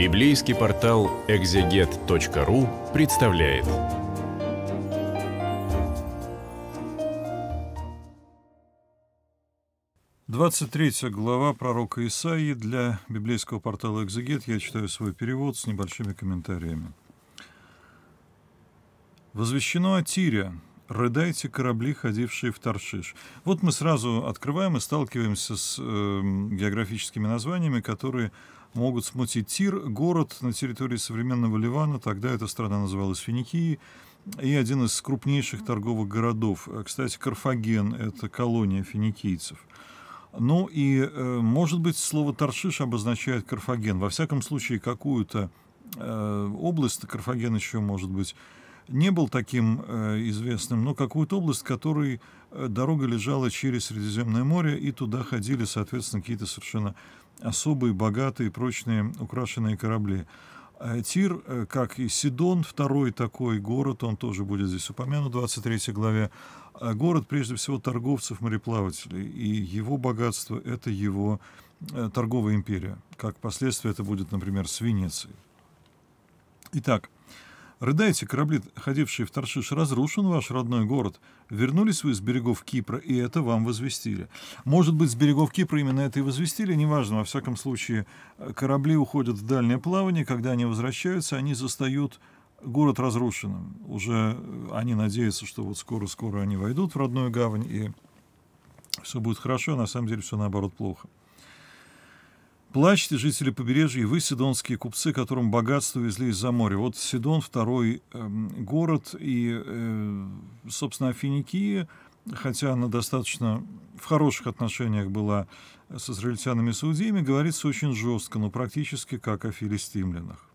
Библейский портал экзегет.ру представляет. Двадцать третья глава пророка Исаии для библейского портала «Экзегет». Я читаю свой перевод с небольшими комментариями. «Возвещено о Тире, «Рыдайте корабли, ходившие в Таршиш». Вот мы сразу открываем и сталкиваемся с э, географическими названиями, которые могут смутить Тир, город на территории современного Ливана, тогда эта страна называлась Финикией, и один из крупнейших торговых городов. Э, кстати, Карфаген — это колония финикийцев. Ну и, э, может быть, слово «Таршиш» обозначает Карфаген. Во всяком случае, какую-то э, область Карфаген еще, может быть, не был таким э, известным, но какую-то область, которой э, дорога лежала через Средиземное море, и туда ходили, соответственно, какие-то совершенно особые, богатые, прочные, украшенные корабли. Э, Тир, э, как и Сидон, второй такой город, он тоже будет здесь упомянут в 23 главе, город прежде всего торговцев-мореплавателей, и его богатство – это его торговая империя. Как последствия это будет, например, с Венецией. Итак, Рыдайте, корабли, ходившие в Таршиш, разрушен ваш родной город. Вернулись вы с берегов Кипра, и это вам возвестили. Может быть, с берегов Кипра именно это и возвестили, неважно. Во всяком случае, корабли уходят в дальнее плавание. Когда они возвращаются, они застают город разрушенным. Уже э, они надеются, что вот скоро-скоро они войдут в родную гавань, и все будет хорошо, а на самом деле все наоборот плохо. Плачьте, жители побережья, и вы, Сидонские купцы, которым богатство везли из-за моря. Вот Сидон второй э, город, и, э, собственно, Финикия, хотя она достаточно в хороших отношениях была с израильтянами и саудиями, говорится очень жестко, но практически как о филистимлянах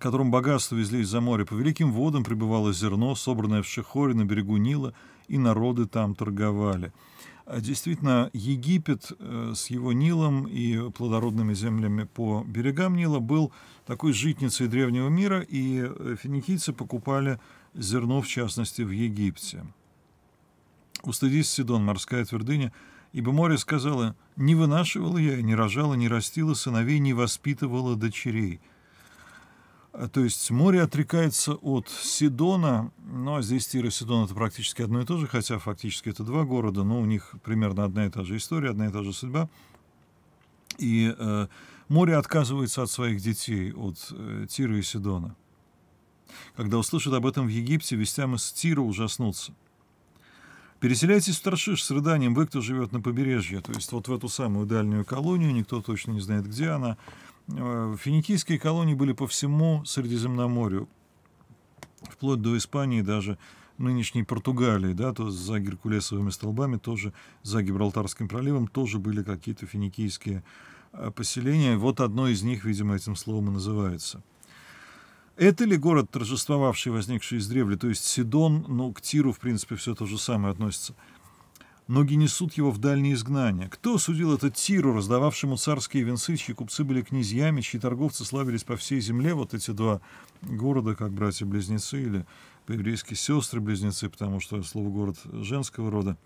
которым богатство везли из-за моря. По великим водам пребывало зерно, собранное в Шехоре на берегу Нила, и народы там торговали. А действительно, Египет э, с его Нилом и плодородными землями по берегам Нила был такой житницей древнего мира, и э, финикийцы покупали зерно, в частности, в Египте. «Устыдись, Сидон, морская твердыня, ибо море сказала, не вынашивала я, не рожала, не растила сыновей, не воспитывала дочерей». То есть море отрекается от Сидона, но здесь Тир и Сидон это практически одно и то же, хотя фактически это два города, но у них примерно одна и та же история, одна и та же судьба. И э, море отказывается от своих детей, от э, Тира и Сидона. Когда услышат об этом в Египте, вестям из Тира ужаснутся. Переселяйтесь в Таршиш с рыданием, вы, кто живет на побережье, то есть вот в эту самую дальнюю колонию, никто точно не знает, где она, Э, финикийские колонии были по всему Средиземноморью, вплоть до Испании даже нынешней Португалии, да, то за Геркулесовыми столбами, тоже за Гибралтарским проливом тоже были какие-то финикийские э, поселения. Вот одно из них, видимо, этим словом и называется. Это ли город, торжествовавший, возникший из древли, то есть Сидон, ну, к Тиру, в принципе, все то же самое относится – Ноги несут его в дальние изгнания. Кто судил это тиру, раздававшему царские венцы, чьи купцы были князьями, чьи торговцы славились по всей земле, вот эти два города, как братья-близнецы или по-еврейски сестры-близнецы, потому что слово «город» женского рода.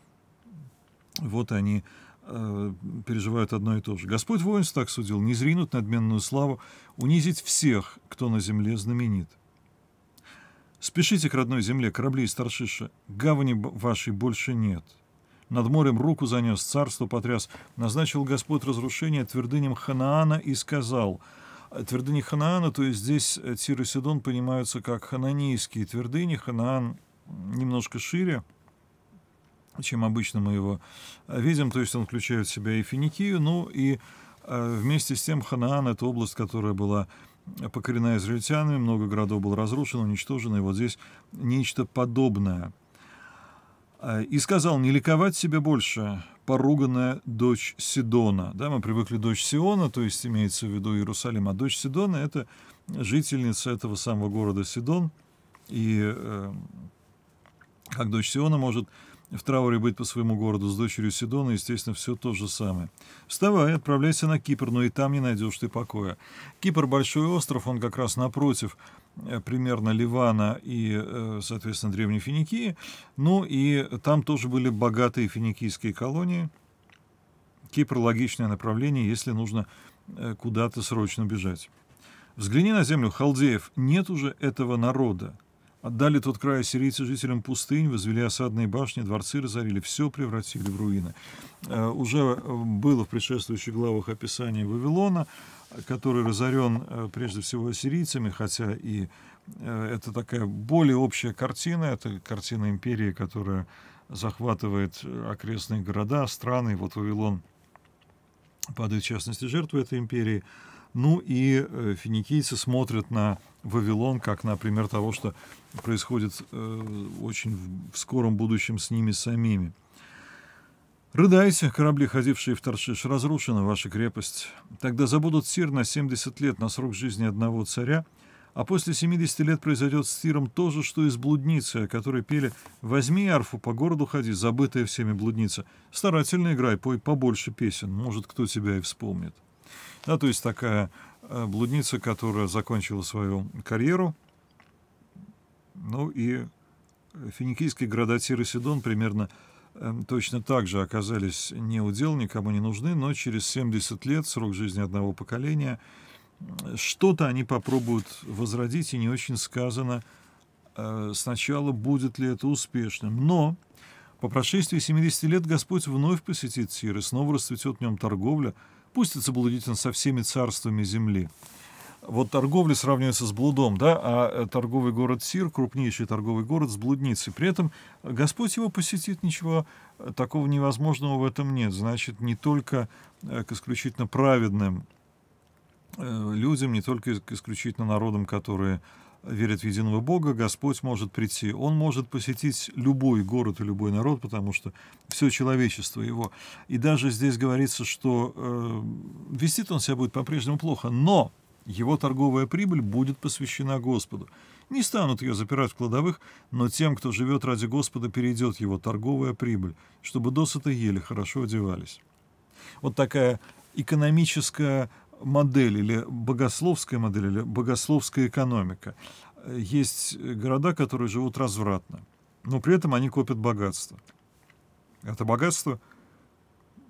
Вот они э, переживают одно и то же. Господь воинств так судил, не зринуть надменную славу, унизить всех, кто на земле знаменит. Спешите к родной земле, корабли из Таршиша, гавани вашей больше нет над морем руку занес, царство потряс, назначил Господь разрушение твердыням Ханаана и сказал, твердыни Ханаана, то есть здесь Тир и Сидон понимаются как хананийские твердыни, Ханаан немножко шире, чем обычно мы его видим, то есть он включает в себя и Финикию, ну и э, вместе с тем Ханаан — это область, которая была покорена израильтянами, много городов было разрушено, уничтожено, и вот здесь нечто подобное — Э, и сказал не ликовать себе больше, поруганная дочь Сидона. Да, мы привыкли дочь Сиона, то есть имеется в виду Иерусалим, а дочь Сидона – это жительница этого самого города Сидон. И э, как дочь Сиона может в трауре быть по своему городу с дочерью Сидона, естественно, все то же самое. Вставай, отправляйся на Кипр, но и там не найдешь ты покоя. Кипр — большой остров, он как раз напротив э, примерно Ливана и, э, соответственно, Древней Финикии. Ну и там тоже были богатые финикийские колонии. Кипр — логичное направление, если нужно э, куда-то срочно бежать. Взгляни на землю халдеев, нет уже этого народа. Отдали тот край сирийцы жителям пустынь, возвели осадные башни, дворцы разорили, все превратили в руины. Э, уже э, было в предшествующих главах описание Вавилона, который разорен э, прежде всего сирийцами, хотя и это такая более общая картина, это картина империи, которая захватывает окрестные города, страны, вот Вавилон падает в частности жертвы этой империи – ну и э, финикийцы смотрят на Вавилон как на пример того, что происходит э, очень в скором будущем с ними самими. «Рыдайте, корабли, ходившие в Таршиш, разрушена ваша крепость. Тогда забудут Сир на 70 лет на срок жизни одного царя, а после 70 лет произойдет с Сиром то же, что и с блудницей, о которой пели «Возьми арфу, по городу ходи, забытая всеми блудница. Старательно играй, пой побольше песен, может, кто тебя и вспомнит». Да, то есть такая э, блудница, которая закончила свою карьеру. Ну и финикийский города Тир и Сидон примерно э, точно так же оказались не у дел, никому не нужны, но через 70 лет, срок жизни одного поколения, что-то они попробуют возродить, и не очень сказано э, сначала, будет ли это успешным. Но по прошествии 70 лет Господь вновь посетит Тир, и снова расцветет в нем торговля – спустится блудитель со всеми царствами земли. Вот торговля сравнивается с блудом, да, а э, торговый город Сир, крупнейший торговый город с блудницей. При этом Господь его посетит, ничего э, такого невозможного в этом нет. Значит, не только э, к исключительно праведным людям, не только к исключительно народам, которые верят в единого Бога, Господь может прийти. Он может посетить любой город и любой народ, потому что все человечество его. И даже здесь говорится, что э, вестит он себя будет по-прежнему плохо, но его торговая прибыль будет посвящена Господу. Не станут ее запирать в кладовых, но тем, кто живет ради Господа, перейдет его торговая прибыль, чтобы досыта ели, хорошо одевались. Вот такая экономическая модель или богословская модель или богословская экономика. Есть города, которые живут развратно, но при этом они копят богатство. Это богатство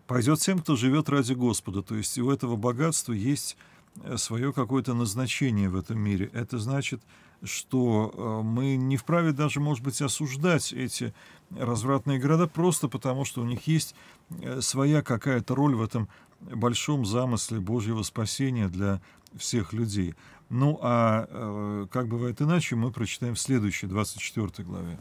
пойдет тем, кто живет ради Господа. То есть у этого богатства есть э, свое какое-то назначение в этом мире. Это значит, что э, мы не вправе даже, может быть, осуждать эти развратные города просто потому, что у них есть э, своя какая-то роль в этом большом замысле Божьего спасения для всех людей. Ну а э, как бывает иначе, мы прочитаем в следующей 24 главе.